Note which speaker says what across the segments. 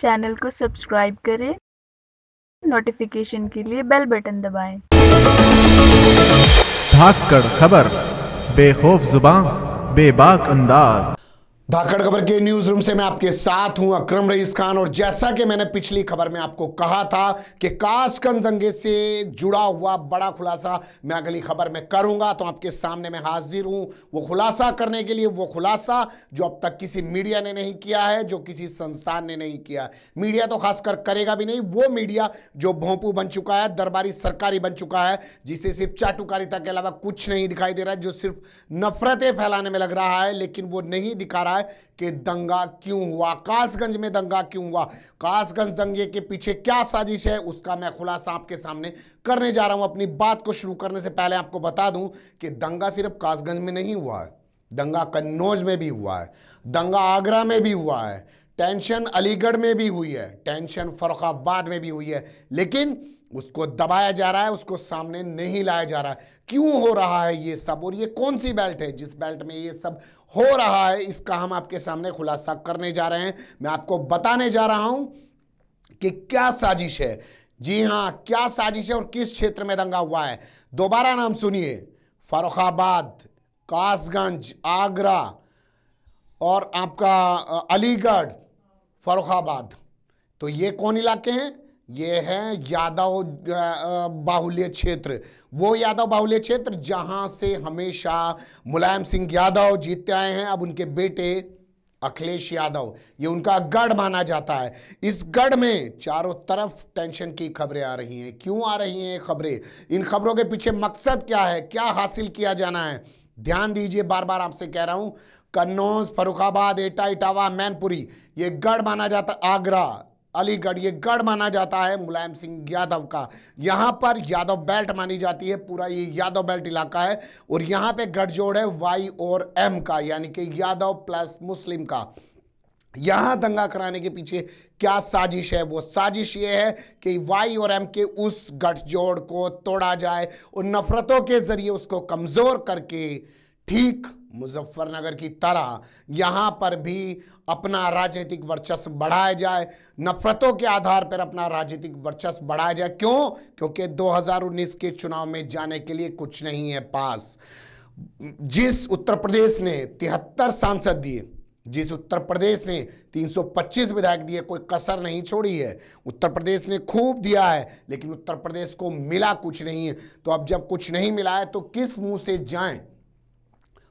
Speaker 1: Channel को subscribe करें notification के लिए बेल बटन दबाएं। धाकड़ खबर बेखौफ जुबान बेबाक अंदाज धाकड़ खबर के न्यूज रूम से मैं आपके साथ हूं अक्रम रईस खान और जैसा कि मैंने पिछली खबर में आपको कहा था कि काशकंद दंगे से जुड़ा हुआ बड़ा खुलासा मैं अगली खबर में करूंगा तो आपके सामने मैं हाजिर हूं वो खुलासा करने के लिए वो खुलासा जो अब तक किसी मीडिया ने नहीं किया है जो किसी संस्थान ने नहीं किया मीडिया तो खासकर करेगा भी नहीं वो मीडिया जो भोंपू बन चुका है दरबारी सरकारी बन चुका है जिसे सिर्फ चाटुकारिता के अलावा कुछ नहीं दिखाई दे रहा है जो सिर्फ नफरतें फैलाने में लग रहा है लेकिन वो नहीं दिखा रहा है कि दंगा क्यों हुआ कासगंज में दंगा क्यों हुआ कासगंज दंगे के पीछे क्या साजिश है उसका मैं खुलासा आपके सामने करने जा रहा हूं अपनी बात को शुरू करने से पहले आपको बता दूं कि दंगा सिर्फ कासगंज में नहीं हुआ है दंगा कन्नौज में भी हुआ है दंगा आगरा में भी हुआ है टेंशन अलीगढ़ में भी हुई है टेंशन फरुखाबाद में भी हुई है लेकिन उसको दबाया जा रहा है उसको सामने नहीं लाया जा रहा है क्यों हो रहा है ये सब और ये कौन सी बेल्ट है जिस बेल्ट में ये सब हो रहा है इसका हम आपके सामने खुलासा करने जा रहे हैं मैं आपको बताने जा रहा हूं कि क्या साजिश है जी हाँ क्या साजिश है और किस क्षेत्र में दंगा हुआ है दोबारा नाम सुनिए फरुखाबाद कासगंज आगरा और आपका अलीगढ़ फरुखाबाद तो ये कौन इलाके हैं ये हैं यादव बाहुल्य क्षेत्र वो यादव बाहुल्य क्षेत्र जहां से हमेशा मुलायम सिंह यादव जीतते आए हैं अब उनके बेटे अखिलेश यादव ये उनका गढ़ माना जाता है इस गढ़ में चारों तरफ टेंशन की खबरें आ रही हैं क्यों आ रही हैं खबरें इन खबरों के पीछे मकसद क्या है क्या हासिल किया जाना है ध्यान दीजिए बार बार आपसे कह रहा हूं कन्नौज फरुखाबाद एटा इटावा मैनपुरी ये गढ़ माना जाता आगरा अलीगढ़ ये गढ़ माना जाता है मुलायम सिंह यादव का यहां पर यादव बेल्ट मानी जाती है पूरा ये यादव बेल्ट इलाका है और यहां पे गठजोड़ है वाई और एम का यानी कि यादव प्लस मुस्लिम का यहां दंगा कराने के पीछे क्या साजिश है वो साजिश ये है कि वाई और एम के उस गठजोड़ को तोड़ा जाए और नफरतों के जरिए उसको कमजोर करके ठीक मुजफ्फरनगर की तरह यहां पर भी अपना राजनीतिक वर्चस्व बढ़ाया जाए नफरतों के आधार पर अपना राजनीतिक वर्चस्व बढ़ाया जाए क्यों क्योंकि 2019 के चुनाव में जाने के लिए कुछ नहीं है पास जिस उत्तर प्रदेश ने तिहत्तर सांसद दिए जिस उत्तर प्रदेश ने 325 विधायक दिए कोई कसर नहीं छोड़ी है उत्तर प्रदेश ने खूब दिया है लेकिन उत्तर प्रदेश को मिला कुछ नहीं है तो अब जब कुछ नहीं मिला है तो किस मुंह से जाएं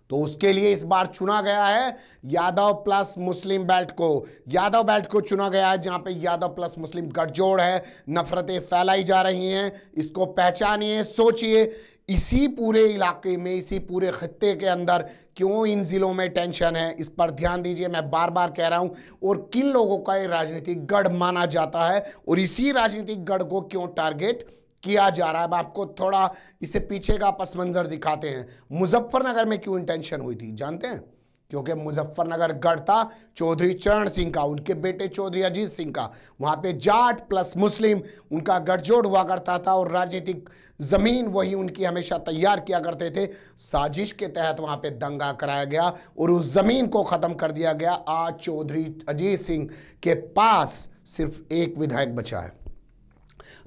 Speaker 1: तो उसके लिए इस बार चुना गया है यादव प्लस मुस्लिम बेल्ट को यादव बेल्ट को चुना गया है जहां पे यादव प्लस मुस्लिम गठजोड़ है नफरतें फैलाई जा रही हैं इसको पहचानिए सोचिए इसी पूरे इलाके में इसी पूरे खत्ते के अंदर क्यों इन ज़िलों में टेंशन है इस पर ध्यान दीजिए मैं बार बार कह रहा हूं और किन लोगों का ये राजनीतिक गढ़ माना जाता है और इसी राजनीतिक गढ़ को क्यों टारगेट किया जा रहा है अब आपको थोड़ा इसे पीछे का पस मंज़र दिखाते हैं मुजफ्फरनगर में क्यों इंटेंशन हुई थी जानते हैं क्योंकि मुजफ्फरनगर गढ़ था चौधरी चरण सिंह का उनके बेटे चौधरी अजीत सिंह का वहाँ पे जाट प्लस मुस्लिम उनका गठजोड़ हुआ करता था और राजनीतिक ज़मीन वही उनकी हमेशा तैयार किया करते थे साजिश के तहत वहाँ पे दंगा कराया गया और उस ज़मीन को ख़त्म कर दिया गया आज चौधरी अजीत सिंह के पास सिर्फ एक विधायक बचा है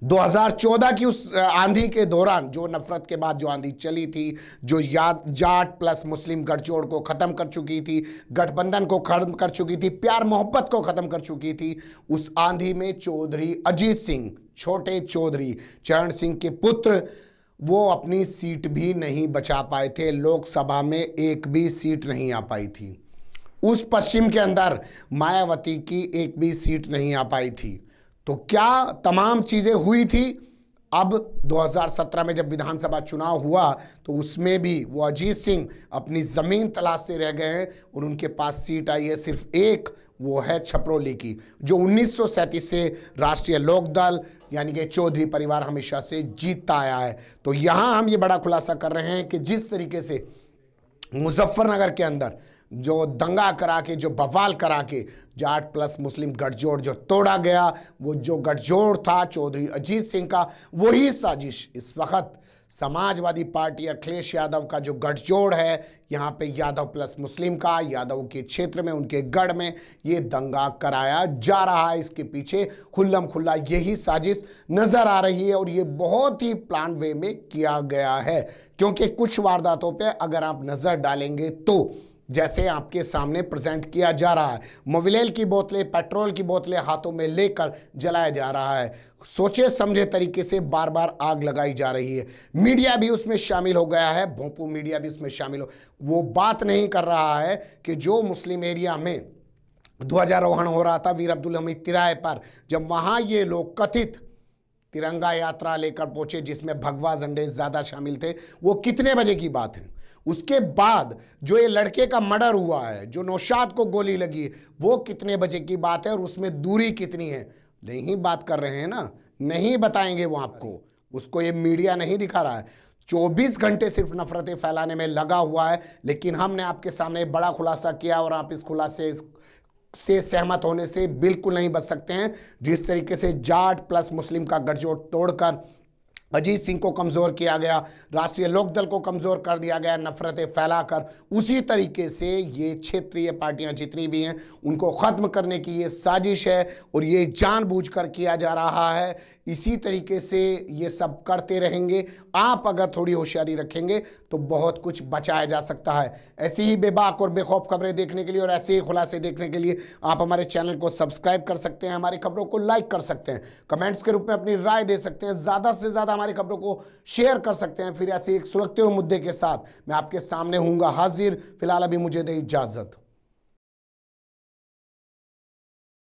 Speaker 1: 2014 की उस आंधी के दौरान जो नफरत के बाद जो आंधी चली थी जो याद जाट प्लस मुस्लिम गठजोड़ को ख़त्म कर चुकी थी गठबंधन को खत्म कर चुकी थी प्यार मोहब्बत को ख़त्म कर चुकी थी उस आंधी में चौधरी अजीत सिंह छोटे चौधरी चरण सिंह के पुत्र वो अपनी सीट भी नहीं बचा पाए थे लोकसभा में एक भी सीट नहीं आ पाई थी उस पश्चिम के अंदर मायावती की एक भी सीट नहीं आ पाई थी तो क्या तमाम चीज़ें हुई थी अब 2017 में जब विधानसभा चुनाव हुआ तो उसमें भी वो अजीत सिंह अपनी ज़मीन तलाशते रह गए हैं और उनके पास सीट आई है सिर्फ एक वो है छपरौली की जो उन्नीस से राष्ट्रीय लोकदल यानी कि चौधरी परिवार हमेशा से जीतता आया है तो यहाँ हम ये बड़ा खुलासा कर रहे हैं कि जिस तरीके से मुजफ्फरनगर के अंदर जो दंगा करा के जो बवाल करा के जाट प्लस मुस्लिम गठजोड़ जो तोड़ा गया वो जो गठजोड़ था चौधरी अजीत सिंह का वही साजिश इस वक्त समाजवादी पार्टी अखिलेश यादव का जो गठजोड़ है यहाँ पे यादव प्लस मुस्लिम का यादव के क्षेत्र में उनके गढ़ में ये दंगा कराया जा रहा है इसके पीछे खुल्लम खुल्ला यही साजिश नज़र आ रही है और ये बहुत ही प्लान वे में किया गया है क्योंकि कुछ वारदातों पे अगर आप नज़र डालेंगे तो जैसे आपके सामने प्रेजेंट किया जा रहा है मोबिलेल की बोतलें पेट्रोल की बोतलें हाथों में लेकर जलाया जा रहा है सोचे समझे तरीके से बार बार आग लगाई जा रही है मीडिया भी उसमें शामिल हो गया है भोंपू मीडिया भी उसमें शामिल हो वो बात नहीं कर रहा है कि जो मुस्लिम एरिया में ध्वजारोहण हो रहा था वीर अब्दुल हमीद तिराए पर जब वहाँ ये लोग कथित तिरंगा यात्रा लेकर पहुंचे जिसमें भगवा झंडे ज़्यादा शामिल थे वो कितने बजे की बात है उसके बाद जो ये लड़के का मर्डर हुआ है जो नौशाद को गोली लगी वो कितने बजे की बात है और उसमें दूरी कितनी है नहीं बात कर रहे हैं ना नहीं बताएंगे वो आपको उसको ये मीडिया नहीं दिखा रहा है 24 घंटे सिर्फ नफरतें फैलाने में लगा हुआ है लेकिन हमने आपके सामने बड़ा खुलासा किया और आप इस खुलासे से सहमत होने से बिल्कुल नहीं बच सकते हैं जिस तरीके से जाट प्लस मुस्लिम का गठजोड़ तोड़कर अजीत सिंह को कमज़ोर किया गया राष्ट्रीय लोकदल को कमज़ोर कर दिया गया नफरतें फैलाकर उसी तरीके से ये क्षेत्रीय पार्टियां जितनी भी हैं उनको ख़त्म करने की ये साजिश है और ये जानबूझकर किया जा रहा है इसी तरीके से ये सब करते रहेंगे आप अगर थोड़ी होशियारी रखेंगे तो बहुत कुछ बचाया जा सकता है ऐसी ही बेबाक और बेखौफ खबरें देखने के लिए और ऐसे ही खुलासे देखने के लिए आप हमारे चैनल को सब्सक्राइब कर सकते हैं हमारी खबरों को लाइक कर सकते हैं कमेंट्स के रूप में अपनी राय दे सकते हैं ज़्यादा से ज़्यादा हमारी खबरों को शेयर कर सकते हैं फिर ऐसे एक सुलगते हुए मुद्दे के साथ मैं आपके सामने हूँगा हाजिर फिलहाल अभी मुझे दे इजाज़त